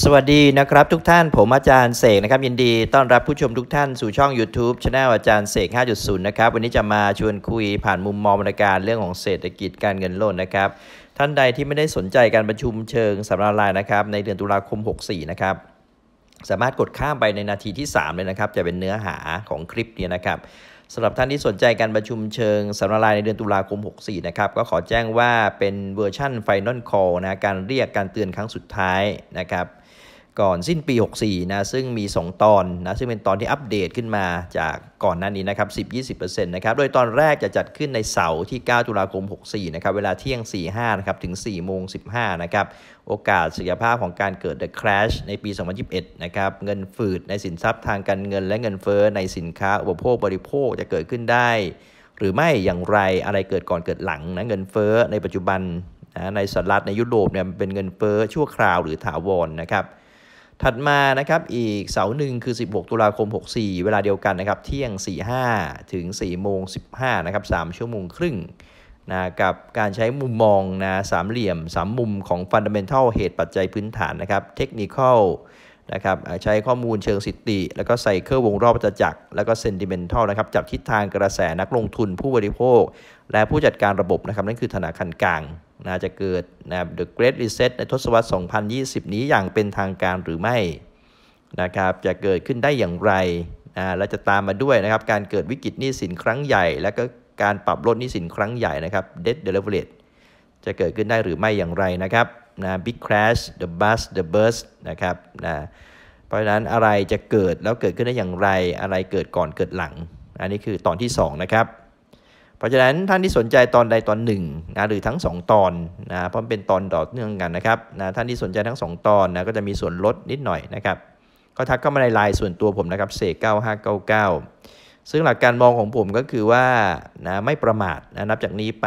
สวัสดีนะครับทุกท่านผมอาจารย์เสกนะครับยินดีต้อนรับผู้ชมทุกท่านสู่ช่อง YouTube ช anel อาจารย์เสก 5.0นะครับวันนี้จะมาชวนคุยผ่านมุมมองบรรการเรื่องของเศรษฐกิจการเงินโลนนะครับ ท่านใดที่ไม่ได้สนใจการประชุมเชิงสัมมนาลายนะครับในเดือนตุลาคม 64 นะครับ สามารถกดข้ามไปในนาทีที่3เลยนะครับ จะเป็นเนื้อหาของคลิปนี้นะครับสำหรับท่านที่สนใจการประชุมเชิงสัมลนาในเดือนตุลาคม 64นะครับก็ขอแจ้งว่าเป็นเวอร์ชั่นไฟนอลคอลนะการเรียกการเตือนครั้งสุดท้ายนะครับก่อนสิ้นปี 64นะซึ่งมี 2 ตอนนะซึ่งเป็นตอนที่อัปเดตขึ้นมาจากก่อนหน้านี้นะครับ10-20%นะครับโดยตอนแรกจะจัดขึ้นในเสาร์ที่9ตุลาคม64 นะครับ เวลาเที่ยง4-5นะครับถึง4โมง15นะครับ โอกาสศักยภาพของการเกิด The Crash ในปี 2021 นะครับ เงินฝืดในสินทรัพย์ทางการเงินและเงินเฟ้อในสินค้าอุปโภคบริโภคจะเกิดขึ้นได้ หรือไม่อย่างไรอะไรเกิดก่อนเกิดหลังนะเงินเฟ้อในปัจจุบันนะในสหรัฐในยุโรปเนี่ยเป็นเงินเฟ้อชั่วคราวหรือถาวรนนะครับถัดมานะครับอีก เสาหนึ่งคือ 16 ตุลาคม 64 เวลาเดียวกันนะครับเที่ยง45ถึง4โมง 15นะครับ 3 ชั่วโมงครึ่งนะกับการใช้มุมมองนะสามเหลี่ยมสามมุมของฟันเดเมนทัลเหตุปัจจัยพื้นฐานนะครับเทคนิคอลนะครับใช้ข้อมูลเชิงสิทธิแล้วก็ไซเคิลวงรอบวัจักรแล้วก็เซนติเมนทัลนะครับจับทิศทางกระแสนักลงทุนผู้บริโภค และผู้จัดการระบบนะครับ นั่นคือธนาคารกลางนะจะเกิดนะ The Great Reset ในทศวรรษ 2020 นี้อย่างเป็นทางการหรือไม่นะครับ จะเกิดขึ้นได้อย่างไรนะและจะตามมาด้วยนะครับ การเกิดวิกฤตหนี้สินครั้งใหญ่ และก็การปรับลดหนี้สินครั้งใหญ่นะครับ Debt Delivery จะเกิดขึ้นได้หรือไม่อย่างไรนะครับนะ big crash the bust the burst นะครับนะเพราะฉะนั้นอะไรจะเกิดแล้วเกิดขึ้นได้อย่างไรอะไรเกิดก่อนเกิดหลัง อันนี้คือตอนที่ 2 นะครับเพราะฉะนั้นท่านที่สนใจตอนใดตอนหนึ่งนะหรือทั้ง 2 ตอนนะเพราะเป็นตอนต่อเนื่องกันนะครับนะท่านที่สนใจทั้ง 2 ตอนนะก็จะมีส่วนลดนิดหน่อยนะครับก็ทักเข้ามาในไลน์ส่วนตัวผมนะครับเเก้้้าาาหเกเก้าซึ่งหลักการมองของผมก็คือว่านะไม่ประมาทนะนับจากนี้ไป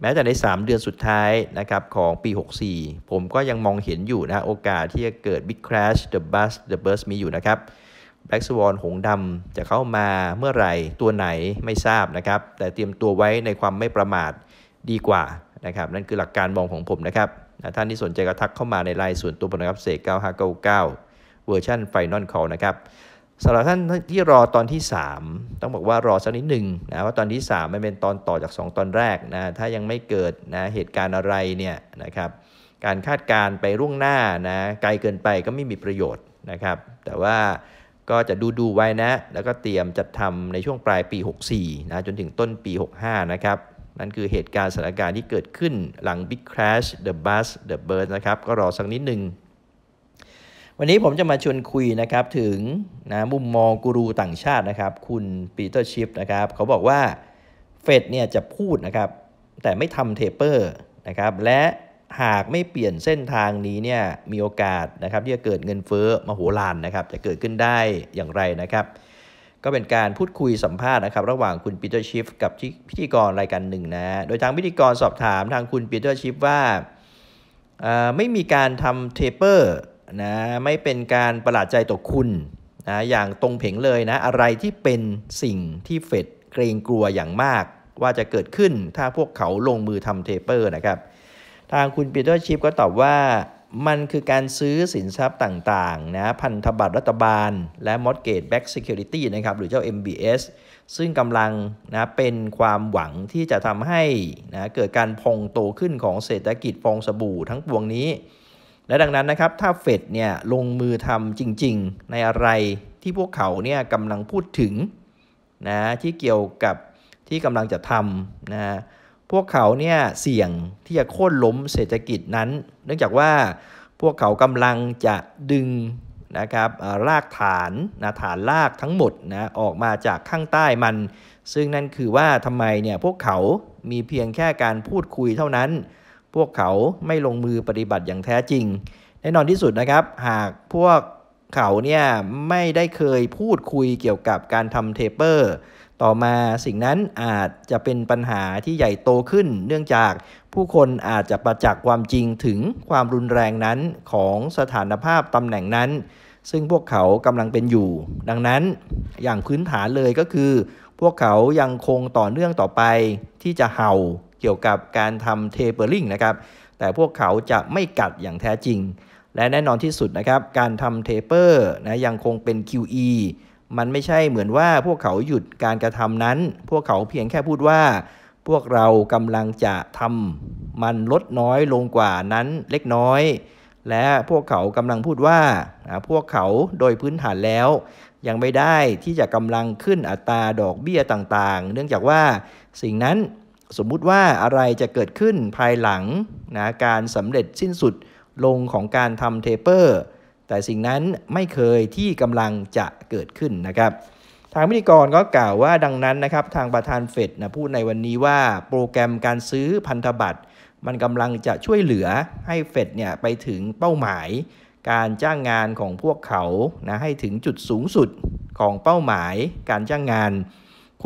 แม้แต่ใน 3 เดือนสุดท้ายนะครับของปี 64 ผมก็ยังมองเห็นอยู่นะโอกาสที่จะเกิด Big Crash The Bust The Burst มีอยู่นะครับ Black Swan หงดำจะเข้ามาเมื่อไหร่ ตัวไหนไม่ทราบนะครับแต่เตรียมตัวไว้ในความไม่ประมาทดีกว่านะครับ นั่นคือหลักการมองของผมนะครับท่านที่สนใจก็ทักเข้ามาในไลน์ส่วนตัวผมนะครับเสก9599 เวอร์ชันไฟนอลคอลนะครับสำหรับท่านที่รอตอนที่ 3 ต้องบอกว่ารอสักนิดหนึ่งนะว่าตอนที่3มันเป็นตอนต่อจาก 2 ตอนแรกนะถ้ายังไม่เกิดนะเหตุการณ์อะไรเนี่ยนะครับการคาดการไปร่วงหน้านะไกลเกินไปก็ไม่มีประโยชน์นะครับแต่ว่าก็จะดูดูไว้นะ แล้วก็เตรียมจัดทำในช่วงปลายปี 64นะจนถึงต้นปี 65นะครับนั่นคือเหตุการณ์สถานการณ์ที่เกิดขึ้นหลัง Big Crash The Bus The b i r d นะครับก็รอสักนิดหนึ่งวันนี้ผมจะมาชวนคุยนะครับถึงนะมุมมองกูรูต่างชาตินะครับ คุณปีเตอร์ชิฟนะครับเขาบอกว่าเฟดเนี่ยจะพูดนะครับแต่ไม่ทำเทเปอร์นะครับและหากไม่เปลี่ยนเส้นทางนี้เนี่ยมีโอกาสนะครับที่จะเกิดเงินเฟ้อมโหฬารนะครับจะเกิดขึ้นได้อย่างไรนะครับ ก็เป็นการพูดคุยสัมภาษณ์นะครับระหว่างคุณปีเตอร์ชิฟกับพิธีกรรายการหนึ่งนะโดยทางพิธีกรสอบถามทางคุณปีเตอร์ชิฟว่าไม่มีการทำเทเปอร์นะไม่เป็นการประหลาดใจต่อคุณนะอย่างตรงเผงเลยนะ อะไรที่เป็นสิ่งที่เฟดเกรงกลัวอย่างมาก ว่าจะเกิดขึ้นถ้าพวกเขาลงมือทำเทเปอร์นะครับ ทางคุณปีเตอร์ชิปก็ตอบว่ามันคือการซื้อสินทรัพย์ต่างๆนะพันธบัตรรัฐบาล และมอกตแบ็กซิเคียวริตี้นะครับ หรือเจ้า MBS ซึ่งกำลังนะเป็นความหวังที่จะทำให้นะเกิดการพองโตขึ้นของเศรษฐกิจฟองสบู่ทั้งปวงนี้และดังนั้นนะครับถ้าเฟดเนี่ยลงมือทำจริงๆ ในอะไรที่พวกเขาเนี่ยกำลังพูดถึงนะที่เกี่ยวกับที่กำลังจะทำนะพวกเขาเนี่ยเสี่ยงที่จะโค่นล้มเศรษฐกิจนั้น เนื่องจากว่าพวกเขากำลังจะดึงนะครับรากฐานนะฐานรากทั้งหมดนะออกมาจากข้างใต้มัน ซึ่งนั่นคือว่าทำไมเนี่ยพวกเขามีเพียงแค่การพูดคุยเท่านั้นพวกเขาไม่ลงมือปฏิบัติอย่างแท้จริงแน่นอนที่สุดนะครับ หากพวกเขาเนี่ยไม่ได้เคยพูดคุยเกี่ยวกับการทำเทเปอร์ต่อมาสิ่งนั้นอาจจะเป็นปัญหาที่ใหญ่โตขึ้น เนื่องจากผู้คนอาจจะประจักษ์ความจริงถึงความรุนแรงนั้นของสถานภาพตำแหน่งนั้น ซึ่งพวกเขากำลังเป็นอยู่ ดังนั้นอย่างพื้นฐานเลยก็คือ พวกเขายังคงต่อเนื่องต่อไป ที่จะเห่าเกี่ยวกับการทำเทเปอร์ลิงนะครับ แต่พวกเขาจะไม่กัดอย่างแท้จริง และแน่นอนที่สุดนะครับ การทำเทเปอร์นะยังคงเป็น QE มันไม่ใช่เหมือนว่าพวกเขาหยุดการกระทำนั้น พวกเขาเพียงแค่พูดว่า พวกเรากำลังจะทำมันลดน้อยลงกว่านั้นเล็กน้อย และพวกเขากำลังพูดว่าพวกเขาโดยพื้นฐานแล้ว ยังไม่ได้ที่จะกำลังขึ้นอัตราดอกเบี้ยต่างๆ เนื่องจากว่าสิ่งนั้นสมมุติว่าอะไรจะเกิดขึ้นภายหลัง นะ การสำเร็จสิ้นสุดลงของการทำเทเปอร์แต่สิ่งนั้นไม่เคยที่กำลังจะเกิดขึ้นนะครับ ทางวิธีกรก็กล่าวว่าดังนั้นนะครับ ทางประธานเฟดนะพูดในวันนี้ว่าโปรแกรมการซื้อพันธบัตรมันกำลังจะช่วยเหลือให้เฟดเนี่ยไปถึงเป้าหมาย การจ้างงานของพวกเขานะให้ถึงจุดสูงสุดของเป้าหมายการจ้างงาน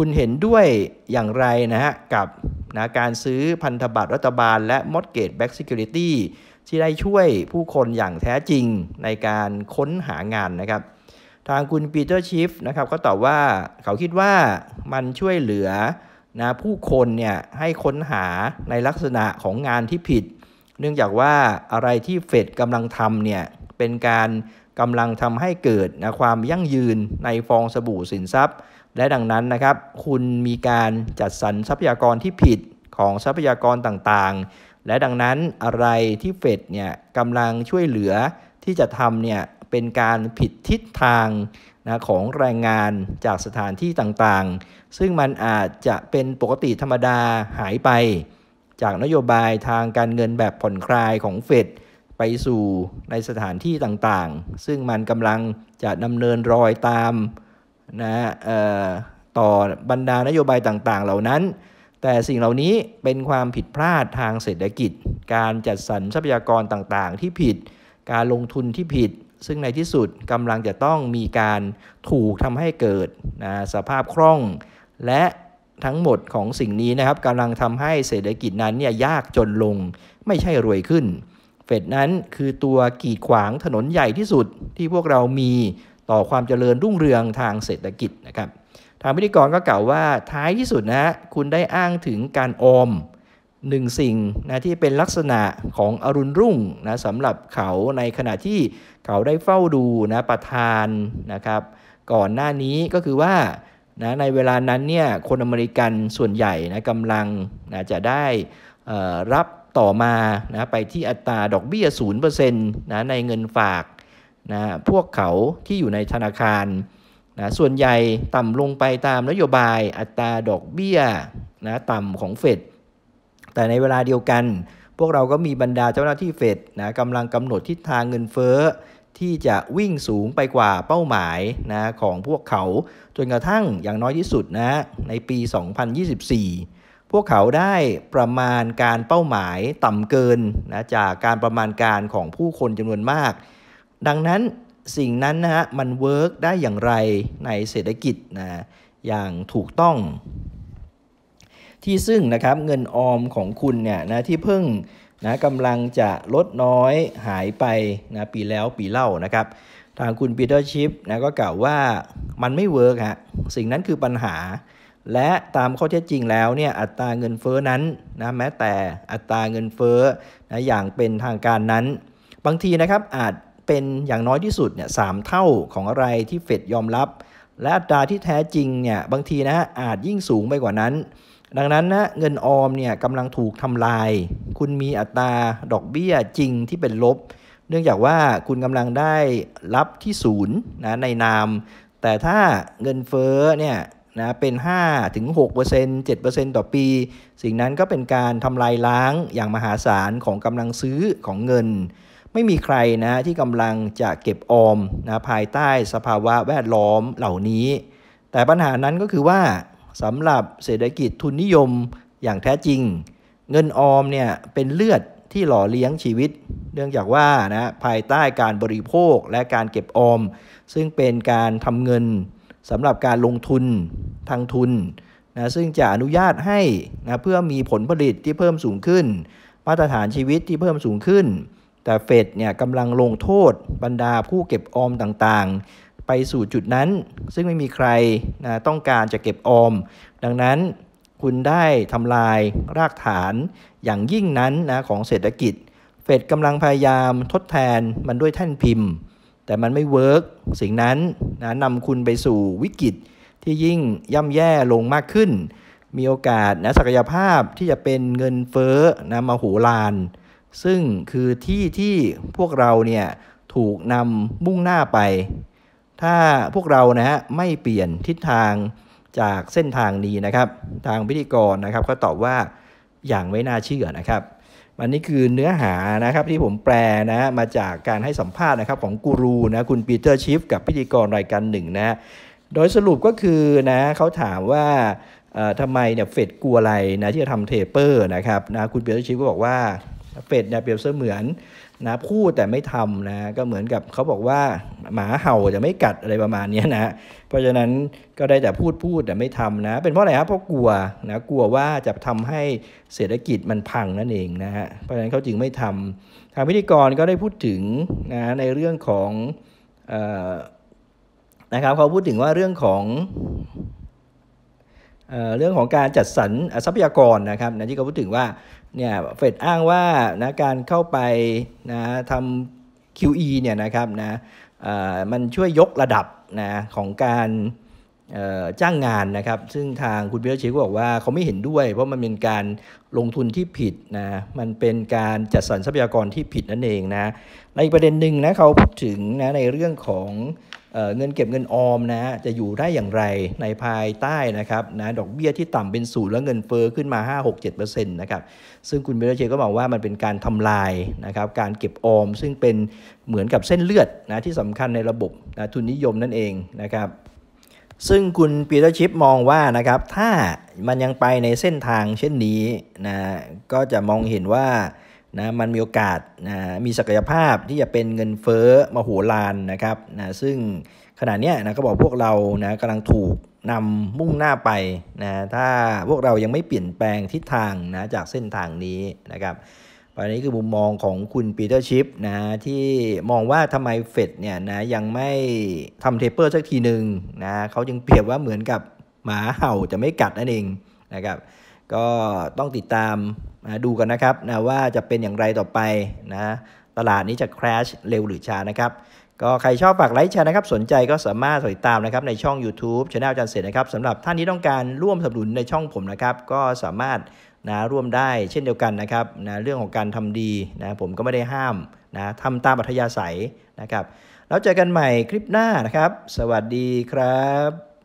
คุณเห็นด้วยอย่างไรนะฮะกับนะการซื้อพันธบัตรรัฐบาล และมอดเกตแบ็กซิเคียริตี้ที่ได้ช่วยผู้คนอย่างแท้จริงในการค้นหางานนะครับทางคุณปีเตอร์ชิฟนะครับก็ตอบว่าเขาคิดว่ามันช่วยเหลือนะผู้คนเนี่ยให้ค้นหาในลักษณะของงานที่ผิด เนื่องจากว่าอะไรที่เฟดกำลังทำเนี่ยเป็นการกำลังทำให้เกิดนะความยั่งยืนในฟองสบู่สินทรัพย์และดังนั้นนะครับคุณมีการจัดสรรทรัพยากรที่ผิดของทรัพยากรต่างๆ และดังนั้นอะไรที่เฟดเนี่ยกำลังช่วยเหลือที่จะทำเนี่ยเป็นการผิดทิศทางนะของแรงงานจากสถานที่ต่างๆ ซึ่งมันอาจจะเป็นปกติธรรมดาหายไป จากนโยบายทางการเงินแบบผ่อนคลายของเฟดไปสู่ในสถานที่ต่างๆ ซึ่งมันกำลังจะดำเนินรอยตามนะต่อบรรดานโยบายต่างๆเหล่านั้น แต่สิ่งเหล่านี้เป็นความผิดพลาดทางเศรษฐกิจ การจัดสรรทรัพยากรต่างๆ ที่ผิด การลงทุนที่ผิด ซึ่งในที่สุดกำลังจะต้องมีการถูกทำให้เกิดนะสภาพคล่อง และทั้งหมดของสิ่งนี้นะครับกำลังทำให้เศรษฐกิจนั้นเนี่ยยากจนลงไม่ใช่รวยขึ้น เฟดนั้นคือตัวกีดขวางถนนใหญ่ที่สุดที่พวกเรามีต่อความเจริญรุ่งเรืองทางเศรษฐกิจนะครับ ทางพิธีกรก็กล่าวว่าท้ายที่สุดนะคุณได้อ้างถึงการออมหนึ่งสิ่งนะที่เป็นลักษณะของอรุณรุ่งนะสำหรับเขาในขณะที่เขาได้เฝ้าดูนะประธานนะครับก่อนหน้านี้ก็คือว่านะในเวลานั้นเนี่ยคนอเมริกันส่วนใหญ่นะกำลังนะจะได้รับต่อมานะไปที่อัตราดอกเบี้ย0%นะในเงินฝากนะพวกเขาที่อยู่ในธนาคารนะส่วนใหญ่ต่ำลงไปตามนโยบายอัตราดอกเบี้ยนะต่ำของเฟด แต่ในเวลาเดียวกัน พวกเราก็มีบรรดาเจ้าหน้าที่เฟดนะกำลังกำหนดทิศทางเงินเฟ้อที่จะวิ่งสูงไปกว่าเป้าหมายนะของพวกเขาจนกระทั่งอย่างน้อยที่สุดนะในปี 2024 พวกเขาได้ประมาณการเป้าหมายต่ำเกินนะจากการประมาณการของผู้คนจำนวนมากดังนั้นสิ่งนั้นนะฮะมันเวิร์กได้อย่างไรในเศรษฐกิจนะอย่างถูกต้อง ที่ซึ่งนะครับเงินออมของคุณเนี่ยนะที่เพิ่งนะกำลังจะลดน้อยหายไปนะปีแล้วปีเล่านะครับทางคุณปีเตอร์ชิปนะก็กล่าวว่ามันไม่เวิร์กฮะสิ่งนั้นคือปัญหา และตามข้อเท็จจริงแล้วเนี่ยอัตราเงินเฟอ้อนั้นนะแม้แต่อัตราเงินเฟอ้อนะอย่างเป็นทางการนั้นบางทีนะครับอาจเป็นอย่างน้อยที่สุดเนี่ยสามเท่าของอะไรที่เฟดยอมรับ และอัตราที่แท้จริงเนี่ยบางทีนะอาจยิ่งสูงไปกว่านั้น ดังนั้นนะเงินออมเนี่ยกำลังถูกทำลาย คุณมีอัตราดอกเบี้ยจริงที่เป็นลบ เนื่องจากว่าคุณกำลังได้รับที่ศูนย์นะในนาม แต่ถ้าเงินเฟ้อเนี่ยนะเป็น5ถึง6% 7%ต่อปี สิ่งนั้นก็เป็นการทำลายล้างอย่างมหาศาลของกำลังซื้อของเงินไม่มีใครนะที่กำลังจะเก็บออมนะภายใต้สภาวะแวดล้อมเหล่านี้ แต่ปัญหานั้นก็คือว่าสำหรับเศรษฐกิจทุนนิยมอย่างแท้จริง เงินออมเนี่ยเป็นเลือดที่หล่อเลี้ยงชีวิต เนื่องจากว่านะภายใต้การบริโภคและการเก็บออม ซึ่งเป็นการทำเงินสำหรับการลงทุนทางทุนนะซึ่งจะอนุญาตให้นะเพื่อมีผลผลิตที่เพิ่มสูงขึ้น มาตรฐานชีวิตที่เพิ่มสูงขึ้นแต่เฟดเนี่ยกำลังลงโทษ บรรดาผู้เก็บออมต่างๆ ไปสู่จุดนั้น ซึ่งไม่มีใครนะต้องการจะเก็บออม ดังนั้นคุณได้ทำลายรากฐานอย่างยิ่งนั้นนะของเศรษฐกิจ เฟดกำลังพยายามทดแทนมันด้วยแท่นพิมพ์ แต่มันไม่เวิร์กสิ่งนั้นนะนำคุณไปสู่วิกฤต ที่ยิ่งย่ำแย่ลงมากขึ้น มีโอกาสนะศักยภาพที่จะเป็นเงินเฟ้อนะมาหูลานซึ่งคือที่ที่พวกเราเนี่ยถูกนำมุ่งหน้าไป ถ้าพวกเรานะฮะไม่เปลี่ยนทิศทางจากเส้นทางนี้นะครับทางพิธีกรนะครับก็ตอบว่าอย่างไม่น่าเชื่อนะครับ อันนี้คือเนื้อหานะครับที่ผมแปลนะมาจากการให้สัมภาษณ์นะครับของกูรูนะคุณปีเตอร์ชิฟกับพิธีกรรายการหนึ่งนะ โดยสรุปก็คือนะเขาถามว่าทำไมเนี่ยเฟดกลัวอะไรนะที่จะทำเทเปอร์นะครับนะคุณปีเตอร์ชิฟก็บอกว่าเป็ดเนี่ยเปรียบเสมือนนะพูดแต่ไม่ทำนะก็เหมือนกับเขาบอกว่าหมาเห่าจะไม่กัดอะไรประมาณนี้นะ เพราะฉะนั้นก็ได้แต่พูดพูดแต่ไม่ทำนะเป็นเพราะอะไรครับเพราะกลัวนะกลัวว่าจะทำให้เศรษฐกิจมันพังนั่นเองนะฮะเพราะฉะนั้นเขาจึงไม่ทำทางพิธีกรก็ได้พูดถึงนะในเรื่องของนะครับเขาพูดถึงว่าเรื่องของเรื่องของการจัดสรรทรัพยากรนะครับนะที่เขาพูดถึงว่าเนี่ยเฟดอ้างว่านะการเข้าไปนะทำ QE เนี่ยนะครับนะมันช่วยยกระดับนะของการจ้างงานนะครับ ซึ่งทางคุณพิรชิก็บอกว่าเขาไม่เห็นด้วย เพราะมันเป็นการลงทุนที่ผิดนะมันเป็นการจัดสรรทรัพยากรที่ผิดนั่นเองนะในประเด็นหนึ่งนะเขาพูดถึงนะในเรื่องของเงินเก็บเงินออมนะจะอยู่ได้อย่างไรในภายใต้นะครับนะดอกเบี้ยที่ต่ำเป็นศูนย์แล้วเงินเฟอ้อขึ้นมา5-6-7%นะครับซึ่งคุณเบลเชก็บอกว่ามันเป็นการทำลายนะครับการเก็บออมซึ่งเป็นเหมือนกับเส้นเลือดนะที่สำคัญในระบบนะทุนนิยมนั่นเองนะครับซึ่งคุณปีเตอร์ชิปมองว่านะครับถ้ามันยังไปในเส้นทางเช่นนี้นะก็จะมองเห็นว่านะมันมีโอกาสนะมีศักยภาพที่จะเป็นเงินเฟ้อมโหฬารนะครับนะซึ่งขณะนี้นะก็บอกพวกเรานะกำลังถูกนำมุ่งหน้าไปนะถ้าพวกเรายังไม่เปลี่ยนแปลงทิศทางนะจากเส้นทางนี้นะครับอันนี้คือมุมมองของคุณปีเตอร์ชิปนะที่มองว่าทำไมเฟดเนี่ยนะยังไม่ทำเทปเปอร์สักทีหนึ่งนะเขาจึงเปรียบว่าเหมือนกับหมาเห่าจะไม่กัดนั่นเองนะครับก็ต้องติดตามนะดูกันนะครับนะว่าจะเป็นอย่างไรต่อไปนะ ตลาดนี้จะแครชเร็วหรือช้านะครับก็ใครชอบฝากไลค์แชร์นะครับ สนใจก็สามารถติดตามนะครับในช่อง YouTube ช anel อาจารย์เสร็จนะครับสำหรับท่านที่ต้องการร่วมสนับสนุนในช่องผมนะครับ ก็สามารถนะร่วมได้เช่นเดียวกันนะครับนะเรื่องของการทำดีนะผมก็ไม่ได้ห้ามนะทำตามอัธยาศัยนะครับแล้วเจอกันใหม่คลิปหน้านะครับ สวัสดีครับ